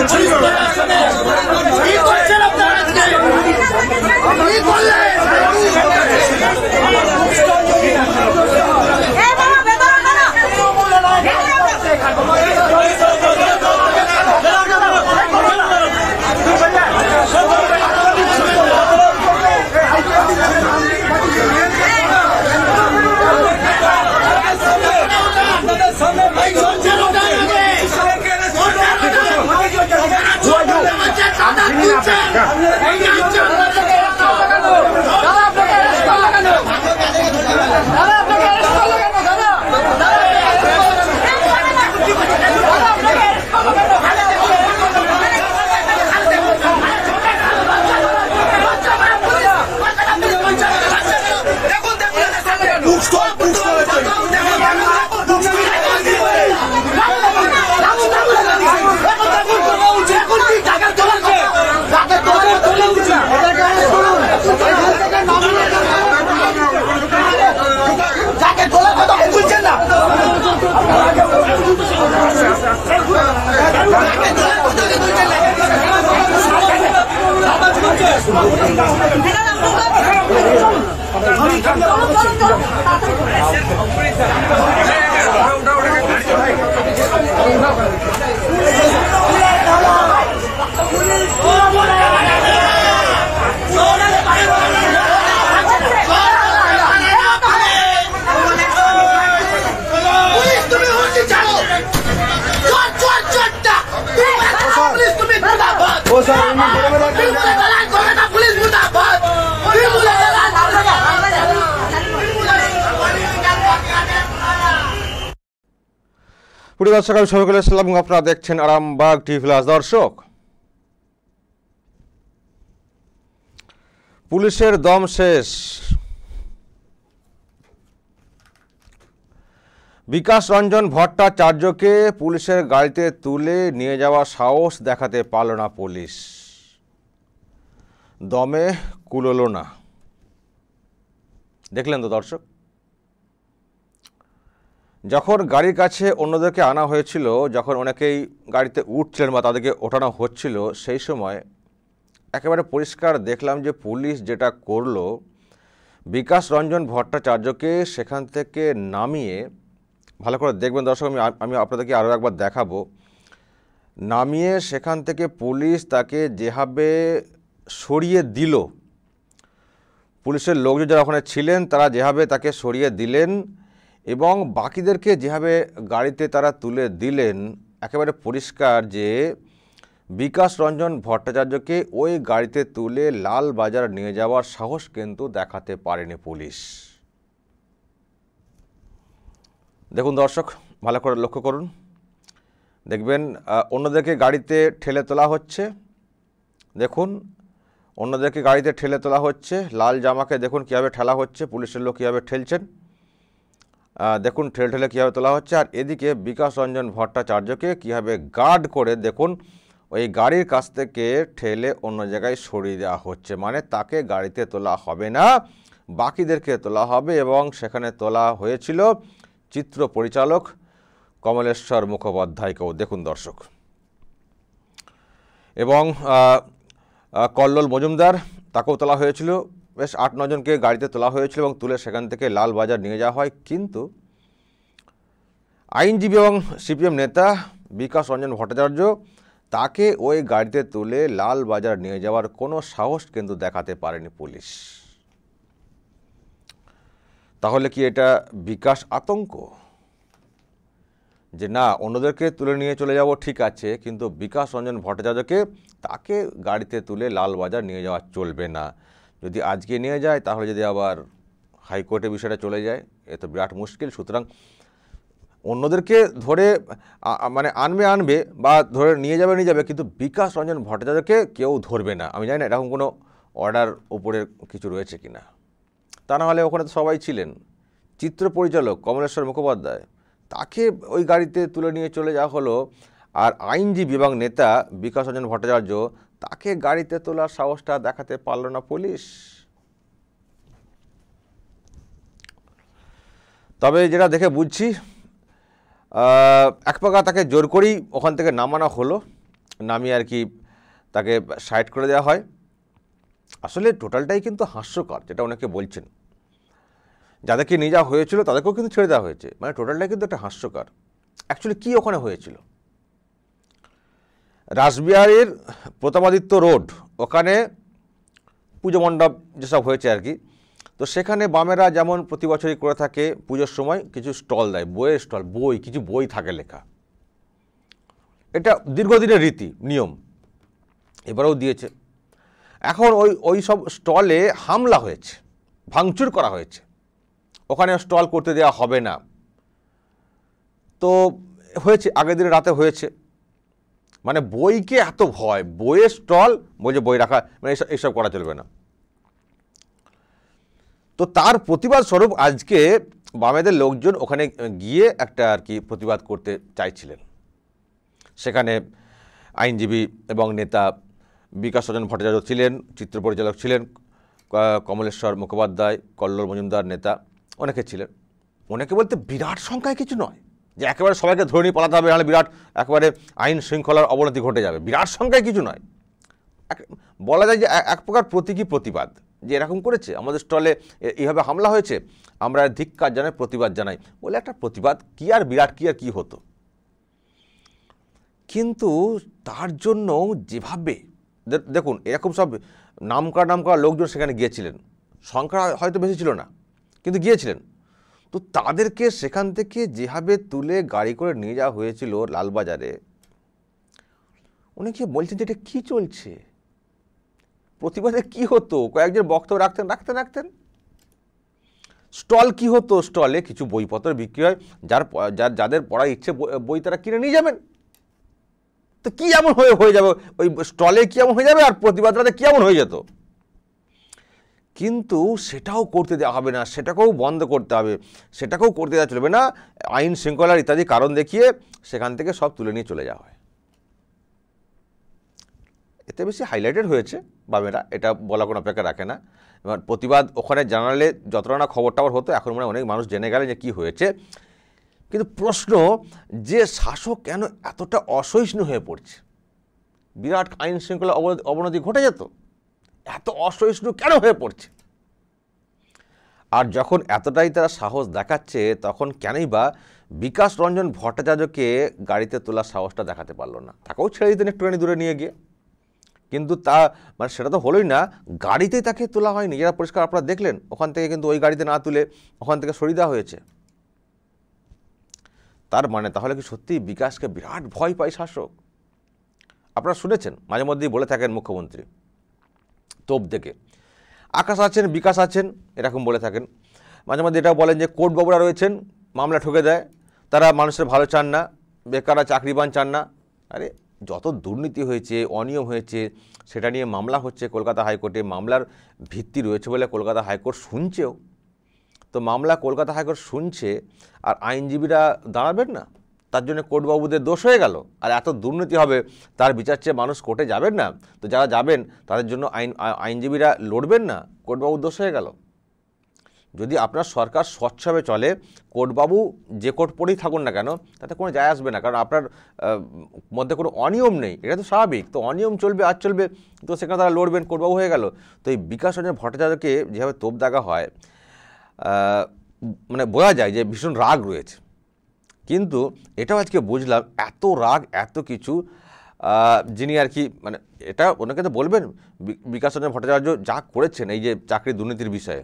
Let's go! 站！সুপ্রিয় দর্শক আমি আপনারা দেখছেন আরামবাগ টিভি প্লাস দর্শক পুলিশের দম শেষ বিকাশ রঞ্জন ভট্টাচার্যকে পুলিশের গাড়িতে তুলে নিয়ে যাওয়া সাহস দেখাতে পারল না পুলিশ দমে কুলল না দেখলেন তো দর্শক যখন গাড়ির কাছে অন্যদেরকে আনা হয়েছিল যখন অনেকেই গাড়িতে উঠছিলেন বা তাদেরকে ওঠানো হচ্ছিল সেই সময় একেবারে পরিষ্কার দেখলাম যে পুলিশ যেটা করলো বিকাশ রঞ্জন ভট্টাচার্যকে সেখান থেকে নামিয়ে ভালো করে দেখবেন দর্শক আমি আমি আপনাদেরকে আরও একবার দেখাবো নামিয়ে সেখান থেকে পুলিশ তাকে যেভাবে সরিয়ে দিল পুলিশের লোকজন যারা ওখানে ছিলেন তারা যেভাবে তাকে সরিয়ে দিলেন এবং বাকিদেরকে যেভাবে গাড়িতে তারা তুলে দিলেন একেবারে পরিষ্কার যে বিকাশ রঞ্জন ভট্টাচার্যকে ওই গাড়িতে তুলে লাল বাজার নিয়ে যাওয়ার সাহস কিন্তু দেখাতে পারেনি পুলিশ দেখুন দর্শক ভালো করে লক্ষ্য করুন দেখবেন অন্যদেরকে গাড়িতে ঠেলে তোলা হচ্ছে দেখুন অন্যদেরকে গাড়িতে ঠেলে তোলা হচ্ছে লাল জামাকে দেখুন কীভাবে ঠেলা হচ্ছে পুলিশের লোক কীভাবে ঠেলছেন দেখুন ঠেলে ঠেলে কীভাবে তোলা হচ্ছে আর এদিকে বিকাশ রঞ্জন ভট্টাচার্যকে কীভাবে গার্ড করে দেখুন ওই গাড়ির কাছ থেকে ঠেলে অন্য জায়গায় সরিয়ে দেওয়া হচ্ছে মানে তাকে গাড়িতে তোলা হবে না বাকিদেরকে তোলা হবে এবং সেখানে তোলা হয়েছিল চিত্র পরিচালক কমলেশ্বর মুখোপাধ্যায়কেও দেখুন দর্শক এবং কল্লোল মজুমদার তাকেও তোলা হয়েছিল বেশ আট নজনকে গাড়িতে তোলা হয়েছিল এবং তুলে সেখান থেকে লালবাজার নিয়ে যাওয়া হয় কিন্তু আইনজীবী এবং সিপিএম নেতা বিকাশ রঞ্জন ভট্টাচার্য তাকে ওই গাড়িতে তুলে লালবাজার নিয়ে যাওয়ার কোনো সাহস কিন্তু দেখাতে পারেনি পুলিশ তাহলে কি এটা বিকাশ আতঙ্ক যে না অন্যদেরকে তুলে নিয়ে চলে যাব ঠিক আছে কিন্তু বিকাশ রঞ্জন ভট্টাচার্যকে তাকে গাড়িতে তুলে লালবাজার নিয়ে যাওয়া চলবে না যদি আজকে নিয়ে যায় তাহলে যদি আবার হাইকোর্টে বিষয়টা চলে যায় এ তো বিরাট মুশকিল সুতরাং অন্যদেরকে ধরে মানে আনবে আনবে বা ধরে নিয়ে যাবে নিয়ে যাবে কিন্তু বিকাশ রঞ্জন ভট্টাচার্যকে কেউ ধরবে না আমি জানি না এরকম কোনো অর্ডার ওপরের কিছু রয়েছে কি না তা না হলে ওখানে তো সবাই ছিলেন চিত্র পরিচালক কমলেশ্বর মুখোপাধ্যায় তাকে ওই গাড়িতে তুলে নিয়ে চলে যাওয়া হলো আর আইনজীবী এবং নেতা বিকাশ রঞ্জন ভট্টাচার্য তাকে গাড়িতে তোলার সাহসটা দেখাতে পারল না পুলিশ তবে যেটা দেখে বুঝছি এক প্রকার তাকে জোর করেই ওখান থেকে নামানো হলো নামিয়ে আর কি তাকে সাইড করে দেওয়া হয় আসলে টোটালটাই কিন্তু হাস্যকর যেটা অনেকে বলছেন যাদেরকে নিয়ে যাওয়া হয়েছিল তাদেরকেও কিন্তু ছেড়ে দেওয়া হয়েছে মানে টোটালটাই কিন্তু একটা হাস্যকর অ্যাকচুয়ালি কী ওখানে হয়েছিল রাসবিহারীর প্রতাপাদিত্য রোড ওখানে পুজো মণ্ডপ যেসব হয়েছে আর কি তো সেখানে বামেরা যেমন প্রতি বছরই করে থাকে পুজোর সময় কিছু স্টল দেয় বইয়ের স্টল বই কিছু বই থাকে লেখা এটা দীর্ঘদিনের রীতি নিয়ম এবারেও দিয়েছে এখন ওই ওই সব স্টলে হামলা হয়েছে ভাঙচুর করা হয়েছে ওখানে স্টল করতে দেওয়া হবে না তো হয়েছে আগের দিনে রাতে হয়েছে মানে বইকে এত ভয় বইয়ের স্টল বলছে বই রাখা মানে এসব এসব করা চলবে না তো তার প্রতিবাদ স্বরূপ আজকে বামেদের লোকজন ওখানে গিয়ে একটা আর কি প্রতিবাদ করতে চাইছিলেন সেখানে আইনজীবী এবং নেতা বিকাশ রঞ্জন ভট্টাচার্য ছিলেন চিত্র পরিচালক ছিলেন কমলেশ্বর মুখোপাধ্যায় কল্লোল মজুমদার নেতা অনেকে ছিলেন অনেকে বলতে বিরাট সংখ্যায় কিছু নয় যে একেবারে সবাইকে ধরে নিয়ে পালাতে হবে নাহলে বিরাট একেবারে আইন শৃঙ্খলার অবনতি ঘটে যাবে বিরাট সংখ্যায় কিছু নয় এক বলা যায় যে এক প্রকার প্রতীকী প্রতিবাদ যে এরকম করেছে আমাদের স্টলে এইভাবে হামলা হয়েছে আমরা ধিক্কার জানাই প্রতিবাদ জানাই বলে একটা প্রতিবাদ কী আর বিরাট কী আর কী হতো কিন্তু তার জন্য যেভাবে দেখুন এরকম সব নাম করা লোকজন সেখানে গিয়েছিলেন সংখ্যা হয়তো বেশি ছিল না কিন্তু গিয়েছিলেন তো তাদেরকে সেখান থেকে যেভাবে তুলে গাড়ি করে নিয়ে যাওয়া হয়েছিল লালবাজারে অনেকে বলছেন যে এটা কী চলছে প্রতিবাদে কি হতো কয়েকজন বক্তব্য রাখতেন রাখতেন রাখতেন স্টল কি হতো স্টলে কিছু বইপত্র বিক্রি হয় যার যার যাদের পড়ার ইচ্ছে বই তারা কিনে নিয়ে যাবেন তো কী এমন হয়ে হয়ে যাবে ওই স্টলে কী এমন হয়ে যাবে আর প্রতিবাদ রাতে কী এমন হয়ে যেত কিন্তু সেটাও করতে দেওয়া হবে না সেটাকেও বন্ধ করতে হবে সেটাকেও করতে দেওয়া চলবে না আইন শৃঙ্খলার ইত্যাদি কারণ দেখিয়ে সেখান থেকে সব তুলে নিয়ে চলে যাওয়া হয় এতে বেশি হাইলাইটেড হয়েছে বামেরা এটা বলা কোনো অপেক্ষা রাখে না এবার প্রতিবাদ ওখানে জানালে যতটা না খবর টবর হতো এখন মনে অনেক মানুষ জেনে গেলে যে কী হয়েছে কিন্তু প্রশ্ন যে শাসক কেন এতটা অসহিষ্ণু হয়ে পড়ছে বিরাট আইন শৃঙ্খলা অবনতি ঘটে যেত এত অসহিষ্ণু কেন হয়ে পড়ছে আর যখন এতটাই তারা সাহস দেখাচ্ছে তখন কেনই বা বিকাশ রঞ্জন ভট্টাচার্যকে গাড়িতে তোলার সাহসটা দেখাতে পারলো না তাকেও ছেড়ে দিতেন একটুখানি দূরে নিয়ে গিয়ে কিন্তু তা মানে সেটা তো হলোই না গাড়িতেই তাকে তোলা হয়নি যারা পরিষ্কার আপনারা দেখলেন ওখান থেকে কিন্তু ওই গাড়িতে না তুলে ওখান থেকে সরিয়ে দেওয়া হয়েছে তার মানে তাহলে কি সত্যি বিকাশকে বিরাট ভয় পায় শাসক আপনারা শুনেছেন মাঝে মধ্যেই বলে থাকেন মুখ্যমন্ত্রী তোপ দেখে আকাশ আছেন বিকাশ আছেন এরকম বলে থাকেন মাঝে মাঝে এটা বলেন যে কোর্ট বাবুরা রয়েছেন মামলা ঠকে দেয় তারা মানুষের ভালো চান না বেকাররা চাকরি পান চান না আরে যত দুর্নীতি হয়েছে অনিয়ম হয়েছে সেটা নিয়ে মামলা হচ্ছে কলকাতা হাইকোর্টে মামলার ভিত্তি রয়েছে বলে কলকাতা হাইকোর্ট শুনছেও তো মামলা কলকাতা হাইকোর্ট শুনছে আর আইনজীবীরা দাঁড়াবেন না তার জন্য কোর্টবাবুদের দোষ হয়ে গেল আর এত দুর্নীতি হবে তার বিচার চেয়ে মানুষ কোর্টে যাবেন না তো যারা যাবেন তাদের জন্য আইন আইনজীবীরা লড়বেন না কোর্টবাবুর দোষ হয়ে গেল যদি আপনার সরকার স্বচ্ছভাবে চলে কোর্টবাবু যে কোর্ট পরেই থাকুন না কেন তাতে কোনো যায় আসবে না কারণ আপনার মধ্যে কোনো অনিয়ম নেই এটা তো স্বাভাবিক তো অনিয়ম চলবে আর চলবে তো সেখানে তারা লড়বেন কোর্টবাবু হয়ে গেল তো এই বিকাশ রঞ্জন ভট্টাচার্যকে যেভাবে তোপ দেখা হয় মানে বোঝা যায় যে ভীষণ রাগ রয়েছে কিন্তু এটাও আজকে বুঝলাম এত রাগ এত কিছু যিনি আর কি মানে এটা ওনাকে তো বলবেন বিকাশ রঞ্জন ভট্টাচার্য যা করেছেন এই যে চাকরি দুর্নীতির বিষয়ে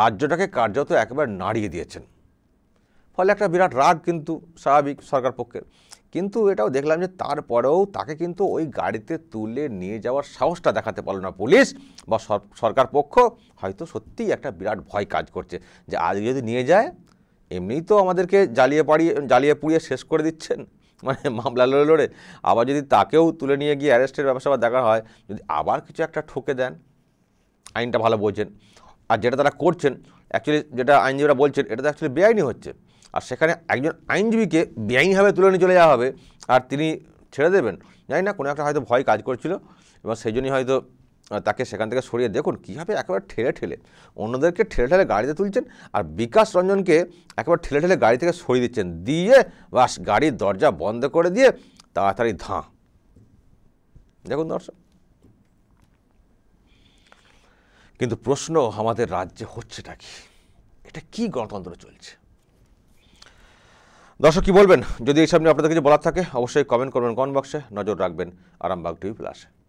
রাজ্যটাকে কার্যত একবার নাড়িয়ে দিয়েছেন ফলে একটা বিরাট রাগ কিন্তু স্বাভাবিক সরকার পক্ষে কিন্তু এটাও দেখলাম যে তারপরেও তাকে কিন্তু ওই গাড়িতে তুলে নিয়ে যাওয়ার সাহসটা দেখাতে পারল না পুলিশ বা সরকার পক্ষ হয়তো সত্যিই একটা বিরাট ভয় কাজ করছে যে আজ যদি নিয়ে যায় এমনিই তো আমাদেরকে জ্বালিয়ে পাড়িয়ে জ্বালিয়ে পুড়িয়ে শেষ করে দিচ্ছেন মানে মামলা লড়ে লড়ে আবার যদি তাকেও তুলে নিয়ে গিয়ে অ্যারেস্টের ব্যবসা দেখা হয় যদি আবার কিছু একটা ঠকে দেন আইনটা ভালো বোঝেন আর যেটা তারা করছেন অ্যাকচুয়ালি যেটা আইনজীবীরা বলছেন এটা তো অ্যাকচুয়ালি বেআইনি হচ্ছে আর সেখানে একজন আইনজীবীকে বেআইনিভাবে তুলে নিয়ে চলে যাওয়া হবে আর তিনি ছেড়ে দেবেন জানি না কোনো একটা হয়তো ভয় কাজ করছিল এবং সেই জন্যই হয়তো তাকে সেখান থেকে সরিয়ে দেখুন কীভাবে একেবারে ঠেলে ঠেলে অন্যদেরকে ঠেলে ঠেলে গাড়িতে তুলছেন আর বিকাশ রঞ্জনকে একেবারে ঠেলে ঠেলে গাড়ি থেকে সরিয়ে দিচ্ছেন দিয়ে বাস গাড়ির দরজা বন্ধ করে দিয়ে তাড়াতাড়ি ধাঁ দেখুন দর্শক কিন্তু প্রশ্ন আমাদের রাজ্যে হচ্ছেটা কি এটা কি গণতন্ত্র চলছে দর্শক কি বলবেন যদি এইসব নিয়ে আপনাদের কিছু বলার থাকে অবশ্যই কমেন্ট করবেন কমেন্ট বক্সে নজর রাখবেন আরামবাগ টিভি প্লাসে